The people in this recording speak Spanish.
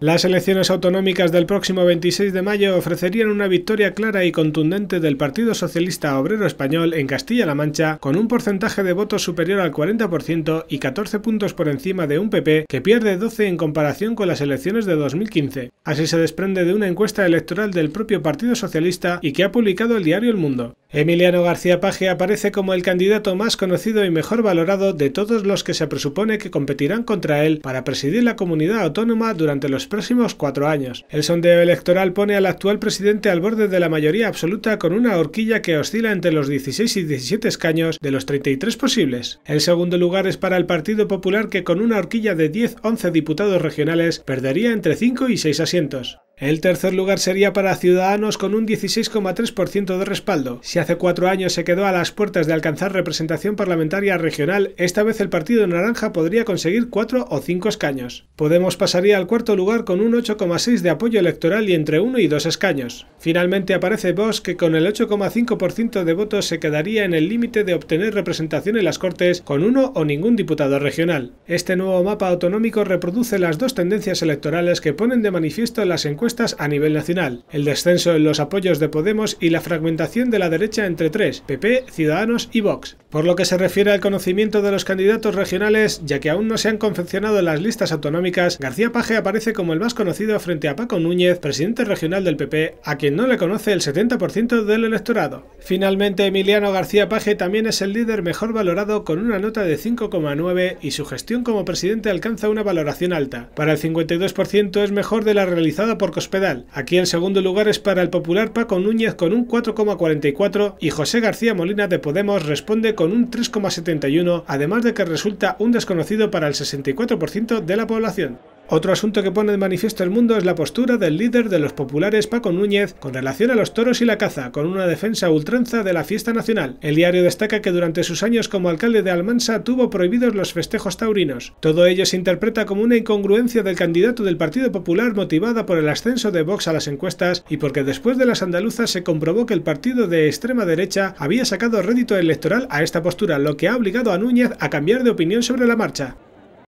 Las elecciones autonómicas del próximo 26 de mayo ofrecerían una victoria clara y contundente del Partido Socialista Obrero Español en Castilla-La Mancha, con un porcentaje de votos superior al 40% y 14 puntos por encima de un PP que pierde 12 en comparación con las elecciones de 2015. Así se desprende de una encuesta electoral del propio Partido Socialista y que ha publicado el diario El Mundo. Emiliano García Paje aparece como el candidato más conocido y mejor valorado de todos los que se presupone que competirán contra él para presidir la comunidad autónoma durante los próximos cuatro años. El sondeo electoral pone al actual presidente al borde de la mayoría absoluta con una horquilla que oscila entre los 16 y 17 escaños de los 33 posibles. El segundo lugar es para el Partido Popular que con una horquilla de 10-11 diputados regionales perdería entre 5 y 6 asientos. El tercer lugar sería para Ciudadanos con un 16,3% de respaldo. Si hace cuatro años se quedó a las puertas de alcanzar representación parlamentaria regional, esta vez el Partido Naranja podría conseguir cuatro o cinco escaños. Podemos pasaría al cuarto lugar con un 8,6% de apoyo electoral y entre uno y dos escaños. Finalmente aparece Vox que con el 8,5% de votos se quedaría en el límite de obtener representación en las Cortes con uno o ningún diputado regional. Este nuevo mapa autonómico reproduce las dos tendencias electorales que ponen de manifiesto las encuestas a nivel nacional, el descenso en los apoyos de Podemos y la fragmentación de la derecha entre tres, PP, Ciudadanos y Vox. Por lo que se refiere al conocimiento de los candidatos regionales, ya que aún no se han confeccionado las listas autonómicas, García Paje aparece como el más conocido frente a Paco Núñez, presidente regional del PP, a quien no le conoce el 70% del electorado. Finalmente, Emiliano García Paje también es el líder mejor valorado con una nota de 5,9 y su gestión como presidente alcanza una valoración alta. Para el 52% es mejor de la realizada por Cospedal. Aquí en segundo lugar es para el popular Paco Núñez con un 4,44 y José García Molina de Podemos responde con con un 3,71, además de que resulta un desconocido para el 64% de la población. Otro asunto que pone de manifiesto el mundo es la postura del líder de los populares Paco Núñez con relación a los toros y la caza, con una defensa ultranza de la fiesta nacional. El diario destaca que durante sus años como alcalde de Almansa tuvo prohibidos los festejos taurinos. Todo ello se interpreta como una incongruencia del candidato del Partido Popular motivada por el ascenso de Vox a las encuestas y porque después de las andaluzas se comprobó que el partido de extrema derecha había sacado rédito electoral a esta postura, lo que ha obligado a Núñez a cambiar de opinión sobre la marcha.